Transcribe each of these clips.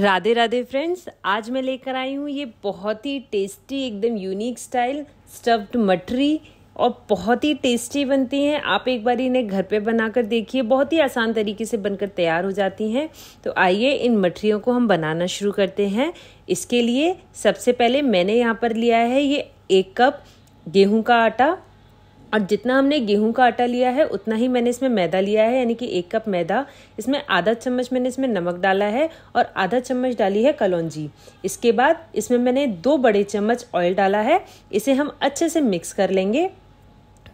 Radhe Radhe friends आज मैं लेकर आई हूँ ये बहुत ही टेस्टी एकदम यूनिक स्टाइल स्टफ्ड मटरी और बहुत ही टेस्टी बनती हैं आप एक बार इन्हें घर पे बनाकर देखिए बहुत ही आसान तरीके से बनकर तैयार हो जाती हैं तो आइए इन मठरियों को हम बनाना शुरू करते हैं इसके लिए सबसे पहले मैंने यहाँ पर लिया है ये एक कप गेहूँ का आटा और जितना हमने गेहूं का आटा लिया है उतना ही मैंने इसमें मैदा लिया है यानी कि एक कप मैदा इसमें आधा चम्मच मैंने इसमें नमक डाला है और आधा चम्मच डाली है कलौजी इसके बाद इसमें मैंने दो बड़े चम्मच ऑयल डाला है इसे हम अच्छे से मिक्स कर लेंगे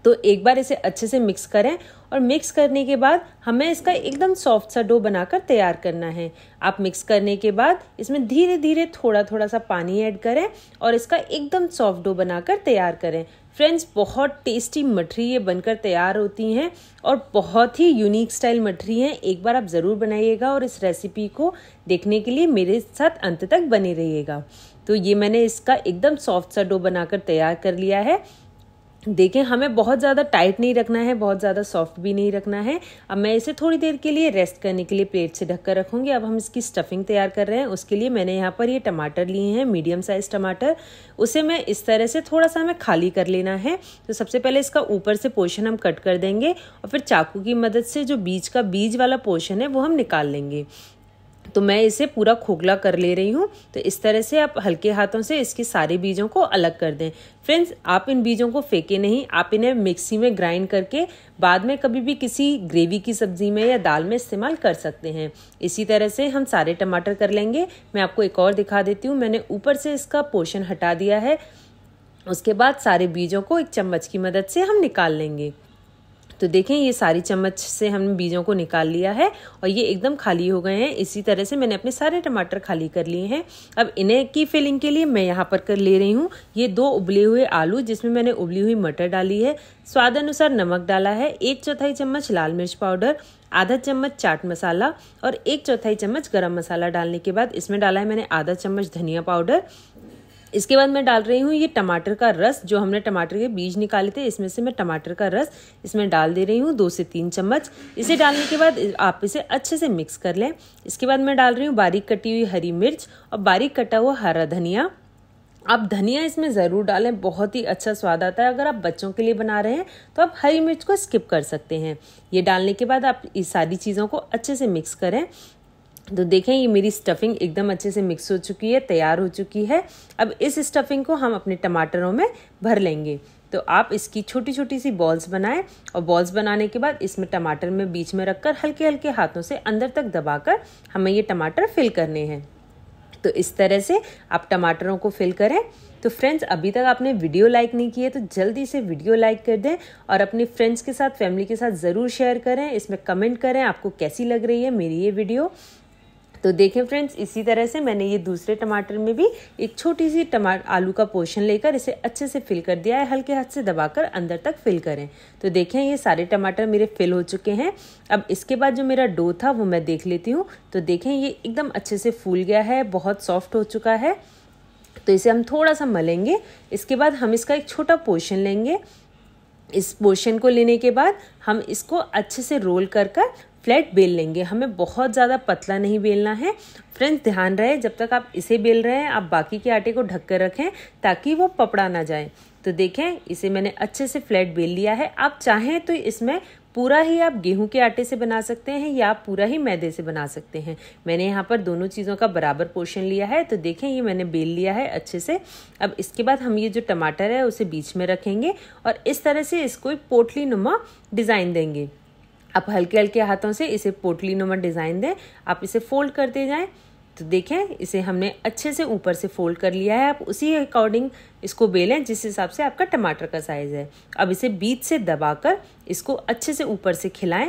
तो एक बार इसे अच्छे से मिक्स करें और मिक्स करने के बाद हमें इसका एकदम सॉफ्ट सा डो बनाकर तैयार करना है आप मिक्स करने के बाद इसमें धीरे धीरे थोड़ा थोड़ा सा पानी ऐड करें और इसका एकदम सॉफ्ट डो बनाकर तैयार करें फ्रेंड्स बहुत टेस्टी मठरी ये बनकर तैयार होती हैं और बहुत ही यूनिक स्टाइल मठरी हैं एक बार आप ज़रूर बनाइएगा और इस रेसिपी को देखने के लिए मेरे साथ अंत तक बने रहिएगा तो ये मैंने इसका एकदम सॉफ्ट सा डो बनाकर तैयार कर लिया है देखें हमें बहुत ज़्यादा टाइट नहीं रखना है बहुत ज़्यादा सॉफ्ट भी नहीं रखना है अब मैं इसे थोड़ी देर के लिए रेस्ट करने के लिए प्लेट से ढककर रखूँगी अब हम इसकी स्टफिंग तैयार कर रहे हैं उसके लिए मैंने यहाँ पर ये टमाटर लिए हैं मीडियम साइज़ टमाटर उसे मैं इस तरह से थोड़ा सा हमें खाली कर लेना है तो सबसे पहले इसका ऊपर से पोर्शन हम कट कर देंगे और फिर चाकू की मदद से जो बीज का बीज वाला पोर्शन है वो हम निकाल लेंगे तो मैं इसे पूरा खोखला कर ले रही हूँ तो इस तरह से आप हल्के हाथों से इसके सारे बीजों को अलग कर दें फ्रेंड्स आप इन बीजों को फेंके नहीं आप इन्हें मिक्सी में ग्राइंड करके बाद में कभी भी किसी ग्रेवी की सब्जी में या दाल में इस्तेमाल कर सकते हैं इसी तरह से हम सारे टमाटर कर लेंगे मैं आपको एक और दिखा देती हूँ मैंने ऊपर से इसका पोर्शन हटा दिया है उसके बाद सारे बीजों को एक चम्मच की मदद से हम निकाल लेंगे तो देखें ये सारी चम्मच से हमने बीजों को निकाल लिया है और ये एकदम खाली हो गए हैं इसी तरह से मैंने अपने सारे टमाटर खाली कर लिए हैं अब इन्हें की फिलिंग के लिए मैं यहाँ पर कर ले रही हूँ ये दो उबले हुए आलू जिसमें मैंने उबली हुई मटर डाली है स्वाद अनुसार नमक डाला है एक चौथाई चम्मच लाल मिर्च पाउडर आधा चम्मच चाट मसाला और एक चौथाई चम्मच गरम मसाला डालने के बाद इसमें डाला है मैंने आधा चम्मच धनिया पाउडर इसके बाद मैं डाल रही हूँ ये टमाटर का रस जो हमने टमाटर के बीज निकाले थे इसमें से मैं टमाटर का रस इसमें डाल दे रही हूँ दो से तीन चम्मच इसे डालने के बाद आप इसे अच्छे से मिक्स कर लें इसके बाद मैं डाल रही हूँ बारीक कटी हुई हरी मिर्च और बारीक कटा हुआ हरा धनिया आप धनिया इसमें ज़रूर डालें बहुत ही अच्छा स्वाद आता है अगर आप बच्चों के लिए बना रहे हैं तो आप हरी मिर्च को स्किप कर सकते हैं ये डालने के बाद आप इस सारी चीज़ों को अच्छे से मिक्स करें तो देखें ये मेरी स्टफिंग एकदम अच्छे से मिक्स हो चुकी है तैयार हो चुकी है अब इस स्टफिंग को हम अपने टमाटरों में भर लेंगे तो आप इसकी छोटी छोटी सी बॉल्स बनाएं और बॉल्स बनाने के बाद इसमें टमाटर में बीच में रखकर हल्के हल्के हाथों से अंदर तक दबाकर हमें ये टमाटर फिल करने हैं तो इस तरह से आप टमाटरों को फिल करें तो फ्रेंड्स अभी तक आपने वीडियो लाइक नहीं किया तो जल्दी से वीडियो लाइक कर दें और अपने फ्रेंड्स के साथ फैमिली के साथ ज़रूर शेयर करें इसमें कमेंट करें आपको कैसी लग रही है मेरी ये वीडियो तो देखें फ्रेंड्स इसी तरह से मैंने ये दूसरे टमाटर में भी एक छोटी सी टमाटर आलू का पोर्शन लेकर इसे अच्छे से फिल कर दिया है हल्के हाथ से दबाकर अंदर तक फिल करें तो देखें ये सारे टमाटर मेरे फिल हो चुके हैं अब इसके बाद जो मेरा डो था वो मैं देख लेती हूँ तो देखें ये एकदम अच्छे से फूल गया है बहुत सॉफ्ट हो चुका है तो इसे हम थोड़ा सा मलेंगे इसके बाद हम इसका एक छोटा पोर्शन लेंगे इस पोर्शन को लेने के बाद हम इसको अच्छे से रोल कर कर फ्लैट बेल लेंगे हमें बहुत ज़्यादा पतला नहीं बेलना है फ्रेंड्स ध्यान रहे जब तक आप इसे बेल रहे हैं आप बाकी के आटे को ढक कर रखें ताकि वो पपड़ा ना जाए तो देखें इसे मैंने अच्छे से फ्लैट बेल लिया है आप चाहें तो इसमें पूरा ही आप गेहूं के आटे से बना सकते हैं या आप पूरा ही मैदे से बना सकते हैं मैंने यहाँ पर दोनों चीज़ों का बराबर पोर्शन लिया है तो देखें ये मैंने बेल लिया है अच्छे से अब इसके बाद हम ये जो टमाटर है उसे बीच में रखेंगे और इस तरह से इसको पोटली नुमा डिज़ाइन देंगे आप हल्के हल्के हाथों से इसे पोटली नुमा डिज़ाइन दें आप इसे फोल्ड करते जाएं तो देखें इसे हमने अच्छे से ऊपर से फोल्ड कर लिया है आप उसी अकॉर्डिंग इसको बेलें जिस हिसाब से आपका टमाटर का साइज़ है अब इसे बीच से दबाकर इसको अच्छे से ऊपर से खिलाएं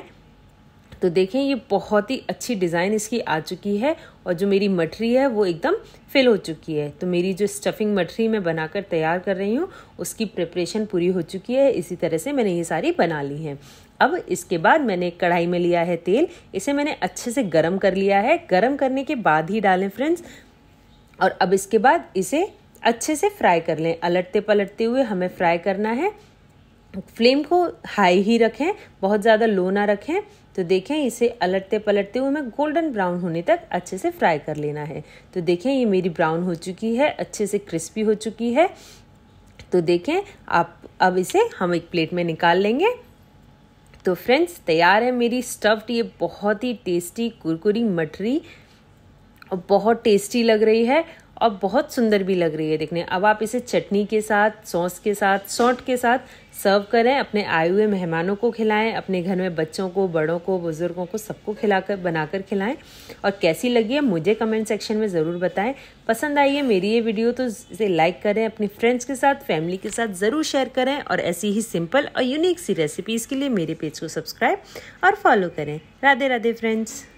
तो देखें ये बहुत ही अच्छी डिज़ाइन इसकी आ चुकी है और जो मेरी मठरी है वो एकदम फिल हो चुकी है तो मेरी जो स्टफिंग मठरी मैं बनाकर तैयार कर रही हूँ उसकी प्रिपरेशन पूरी हो चुकी है इसी तरह से मैंने ये सारी बना ली हैं अब इसके बाद मैंने कढ़ाई में लिया है तेल इसे मैंने अच्छे से गर्म कर लिया है गर्म करने के बाद ही डालें फ्रेंड्स और अब इसके बाद इसे अच्छे से फ्राई कर लें अलटते पलटते हुए हमें फ्राई करना है फ्लेम को हाई ही रखें बहुत ज़्यादा लो ना रखें तो देखें इसे अलटते पलटते हुए हमें गोल्डन ब्राउन होने तक अच्छे से फ्राई कर लेना है तो देखें ये मेरी ब्राउन हो चुकी है अच्छे से क्रिस्पी हो चुकी है तो देखें आप अब इसे हम एक प्लेट में निकाल लेंगे तो फ्रेंड्स तैयार है मेरी स्टफ्ड ये बहुत ही टेस्टी कुरकुरी मटरी और बहुत टेस्टी लग रही है और बहुत सुंदर भी लग रही है देखने अब आप इसे चटनी के साथ सॉस के साथ सौट के साथ सर्व करें अपने आए हुए मेहमानों को खिलाएं अपने घर में बच्चों को बड़ों को बुज़ुर्गों को सबको खिलाकर बनाकर खिलाएं और कैसी लगी है मुझे कमेंट सेक्शन में ज़रूर बताएं पसंद आई है मेरी ये वीडियो तो इसे लाइक करें अपने फ्रेंड्स के साथ फैमिली के साथ ज़रूर शेयर करें और ऐसी ही सिंपल और यूनिक सी रेसिपीज़ के लिए मेरे पेज को सब्सक्राइब और फॉलो करें राधे राधे फ्रेंड्स